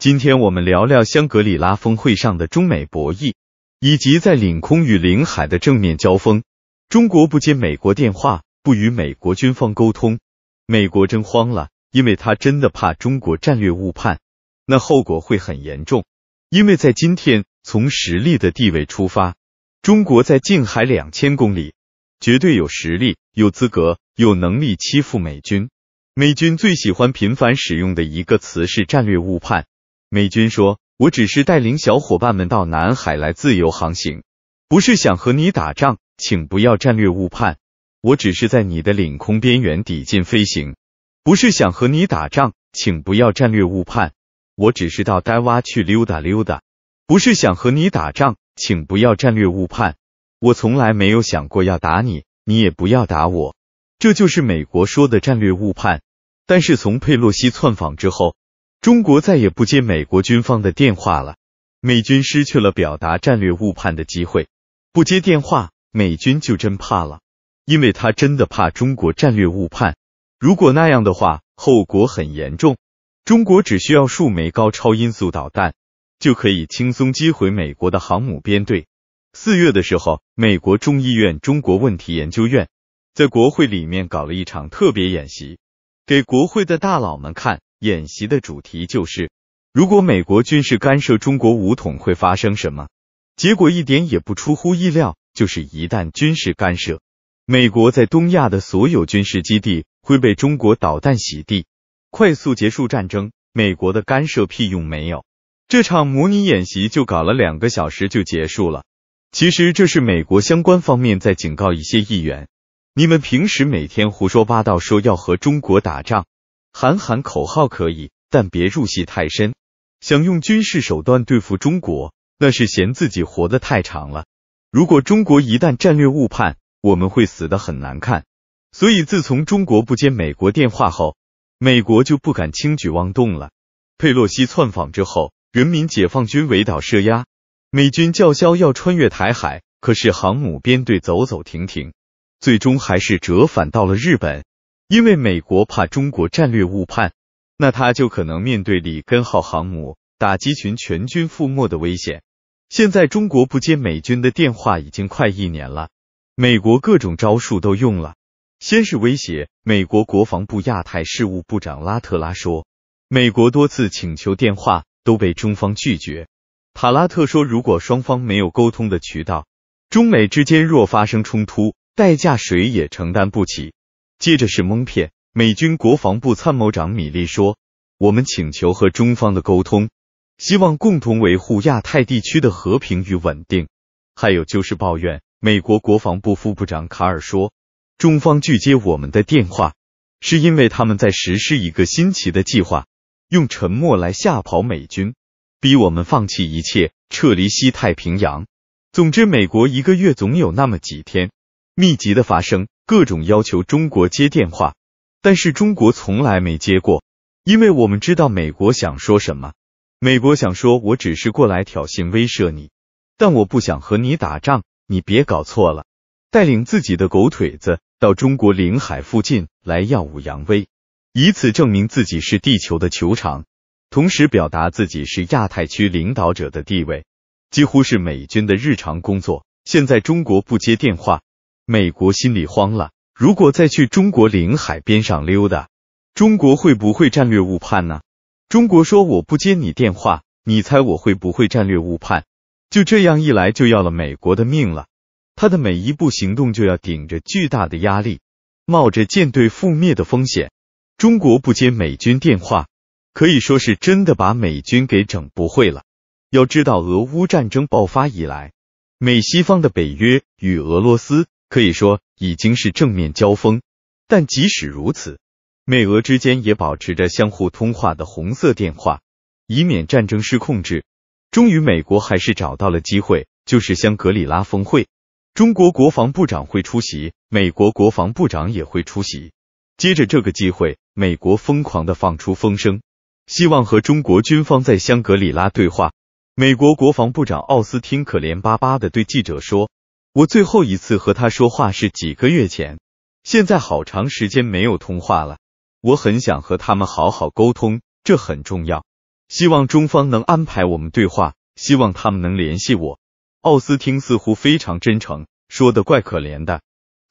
今天我们聊聊香格里拉峰会上的中美博弈，以及在领空与领海的正面交锋。中国不接美国电话，不与美国军方沟通，美国真慌了，因为他真的怕中国战略误判，那后果会很严重。因为在今天，从实力的地位出发，中国在近海两千公里，绝对有实力、有资格、有能力欺负美军。美军最喜欢频繁使用的一个词是战略误判。美军说：“我只是带领小伙伴们到南海来自由航行，不是想和你打仗，请不要战略误判。我只是在你的领空边缘抵近飞行，不是想和你打仗，请不要战略误判。我只是到呆蛙去溜达溜达，不是想和你打仗，请不要战略误判。我从来没有想过要打你，你也不要打我。这就是美国说的战略误判。但是从佩洛西窜访之后。”中国再也不接美国军方的电话了。美军失去了表达战略误判的机会。不接电话，美军就真怕了，因为他真的怕中国战略误判。如果那样的话，后果很严重。中国只需要数枚高超音速导弹，就可以轻松击毁美国的航母编队。四月的时候，美国众议院中国问题研究院在国会里面搞了一场特别演习，给国会的大佬们看。演习的主题就是，如果美国军事干涉中国武统会发生什么？结果一点也不出乎意料，就是一旦军事干涉，美国在东亚的所有军事基地会被中国导弹洗地，快速结束战争。美国的干涉屁用没有。这场模拟演习就搞了两个小时就结束了。其实这是美国相关方面在警告一些议员，你们平时每天胡说八道说要和中国打仗。喊喊口号可以，但别入戏太深。想用军事手段对付中国，那是嫌自己活得太长了。如果中国一旦战略误判，我们会死的很难看。所以，自从中国不接美国电话后，美国就不敢轻举妄动了。佩洛西窜访之后，人民解放军围岛施压，美军叫嚣要穿越台海，可是航母编队走走停停，最终还是折返到了日本。因为美国怕中国战略误判，那他就可能面对里根号航母打击群全军覆没的危险。现在中国不接美军的电话已经快一年了，美国各种招数都用了，先是威胁。美国国防部亚太事务部长拉特拉说，美国多次请求电话都被中方拒绝。塔拉特说，如果双方没有沟通的渠道，中美之间若发生冲突，代价谁也承担不起。接着是蒙骗，美军国防部参谋长米利说：“我们请求和中方的沟通，希望共同维护亚太地区的和平与稳定。”还有就是抱怨，美国国防部副部长卡尔说：“中方拒接我们的电话，是因为他们在实施一个新奇的计划，用沉默来吓跑美军，逼我们放弃一切，撤离西太平洋。”总之，美国一个月总有那么几天密集的发生。各种要求中国接电话，但是中国从来没接过，因为我们知道美国想说什么。美国想说，我只是过来挑衅、威慑你，但我不想和你打仗。你别搞错了，带领自己的狗腿子到中国领海附近来耀武扬威，以此证明自己是地球的球场，同时表达自己是亚太区领导者的地位，几乎是美军的日常工作。现在中国不接电话。美国心里慌了，如果再去中国领海边上溜达，中国会不会战略误判呢？中国说我不接你电话，你猜我会不会战略误判？就这样一来就要了美国的命了，他的每一步行动就要顶着巨大的压力，冒着舰队覆灭的风险。中国不接美军电话，可以说是真的把美军给整不会了。要知道，俄乌战争爆发以来，美西方的北约与俄罗斯。可以说已经是正面交锋，但即使如此，美俄之间也保持着相互通话的红色电话，以免战争失控。制。终于，美国还是找到了机会，就是香格里拉峰会，中国国防部长会出席，美国国防部长也会出席。接着这个机会，美国疯狂的放出风声，希望和中国军方在香格里拉对话。美国国防部长奥斯汀可怜巴巴的对记者说。我最后一次和他说话是几个月前，现在好长时间没有通话了。我很想和他们好好沟通，这很重要。希望中方能安排我们对话，希望他们能联系我。奥斯汀似乎非常真诚，说的怪可怜的，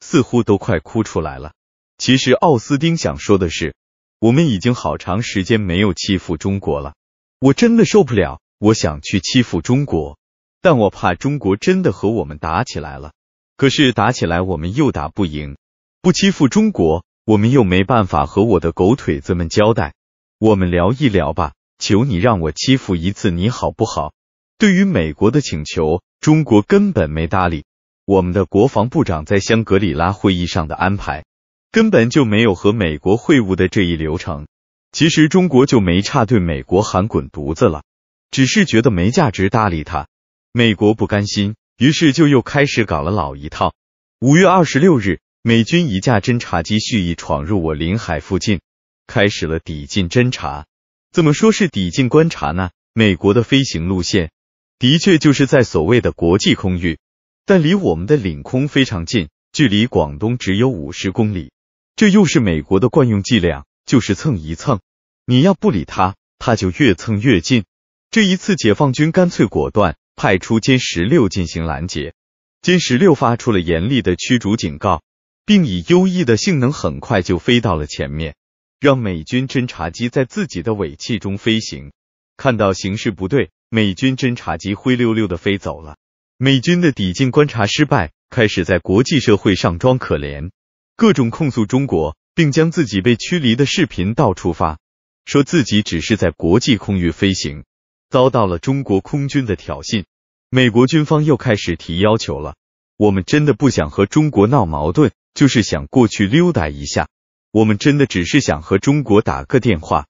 似乎都快哭出来了。其实奥斯汀想说的是，我们已经好长时间没有欺负中国了，我真的受不了，我想去欺负中国。但我怕中国真的和我们打起来了，可是打起来我们又打不赢，不欺负中国，我们又没办法和我的狗腿子们交代。我们聊一聊吧，求你让我欺负一次你好不好？对于美国的请求，中国根本没搭理。我们的国防部长在香格里拉会议上的安排，根本就没有和美国会晤的这一流程。其实中国就没差对美国喊滚犊子了，只是觉得没价值搭理他。美国不甘心，于是就又开始搞了老一套。五月二十六日，美军一架侦察机蓄意闯入我领海附近，开始了抵近侦察。怎么说是抵近观察呢？美国的飞行路线的确就是在所谓的国际空域，但离我们的领空非常近，距离广东只有五十公里。这又是美国的惯用伎俩，就是蹭一蹭。你要不理他，他就越蹭越近。这一次，解放军干脆果断。派出歼十六进行拦截，歼十六发出了严厉的驱逐警告，并以优异的性能很快就飞到了前面，让美军侦察机在自己的尾气中飞行。看到形势不对，美军侦察机灰溜溜的飞走了。美军的抵近观察失败，开始在国际社会上装可怜，各种控诉中国，并将自己被驱离的视频到处发，说自己只是在国际空域飞行，遭到了中国空军的挑衅。美国军方又开始提要求了。我们真的不想和中国闹矛盾，就是想过去溜达一下。我们真的只是想和中国打个电话。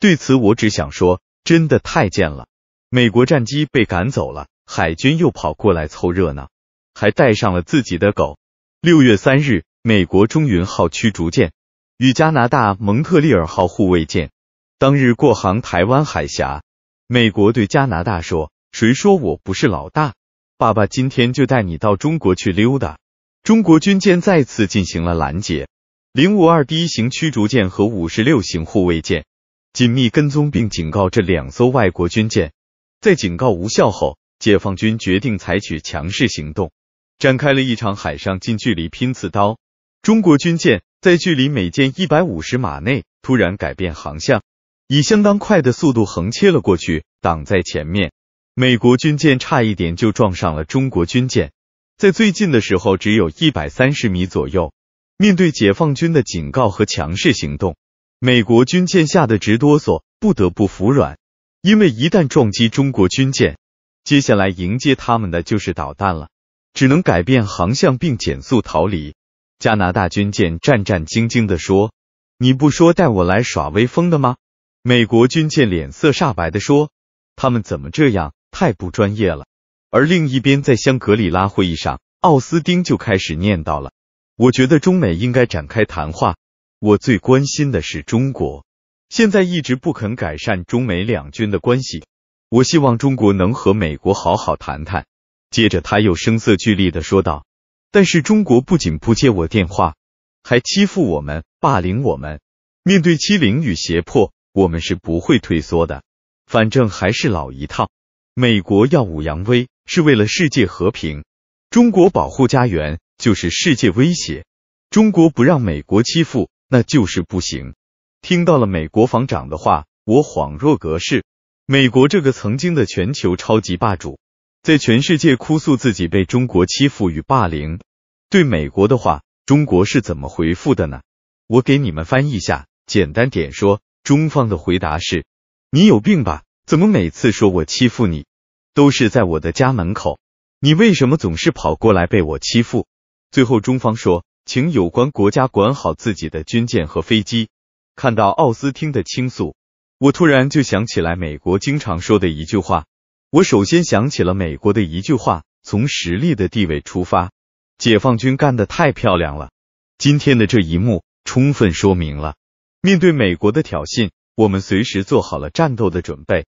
对此，我只想说，真的太贱了。美国战机被赶走了，海军又跑过来凑热闹，还带上了自己的狗。六月三日，美国中云号驱逐舰与加拿大蒙特利尔号护卫舰当日过航台湾海峡。美国对加拿大说。谁说我不是老大？爸爸今天就带你到中国去溜达。中国军舰再次进行了拦截，零五二第一型驱逐舰和五十六型护卫舰紧密跟踪并警告这两艘外国军舰。在警告无效后，解放军决定采取强势行动，展开了一场海上近距离拼刺刀。中国军舰在距离美舰一百五十码内突然改变航向，以相当快的速度横切了过去，挡在前面。美国军舰差一点就撞上了中国军舰，在最近的时候只有一百三十米左右。面对解放军的警告和强势行动，美国军舰吓得直哆嗦，不得不服软。因为一旦撞击中国军舰，接下来迎接他们的就是导弹了，只能改变航向并减速逃离。加拿大军舰战战兢兢地说：“你不说带我来耍威风的吗？”美国军舰脸色煞白地说：“他们怎么这样？”太不专业了。而另一边，在香格里拉会议上，奥斯丁就开始念叨了：“我觉得中美应该展开谈话。我最关心的是中国，现在一直不肯改善中美两军的关系。我希望中国能和美国好好谈谈。”接着他又声色俱厉地说道：“但是中国不仅不接我电话，还欺负我们、霸凌我们。面对欺凌与胁迫，我们是不会退缩的。反正还是老一套。”美国耀武扬威是为了世界和平，中国保护家园就是世界威胁。中国不让美国欺负，那就是不行。听到了美国防长的话，我恍若隔世。美国这个曾经的全球超级霸主，在全世界哭诉自己被中国欺负与霸凌。对美国的话，中国是怎么回复的呢？我给你们翻译一下，简单点说，中方的回答是：你有病吧。怎么每次说我欺负你，都是在我的家门口？你为什么总是跑过来被我欺负？最后中方说，请有关国家管好自己的军舰和飞机。看到奥斯汀的倾诉，我突然就想起来美国经常说的一句话。我首先想起了美国的一句话：从实力的地位出发。解放军干得太漂亮了！今天的这一幕充分说明了，面对美国的挑衅，我们随时做好了战斗的准备。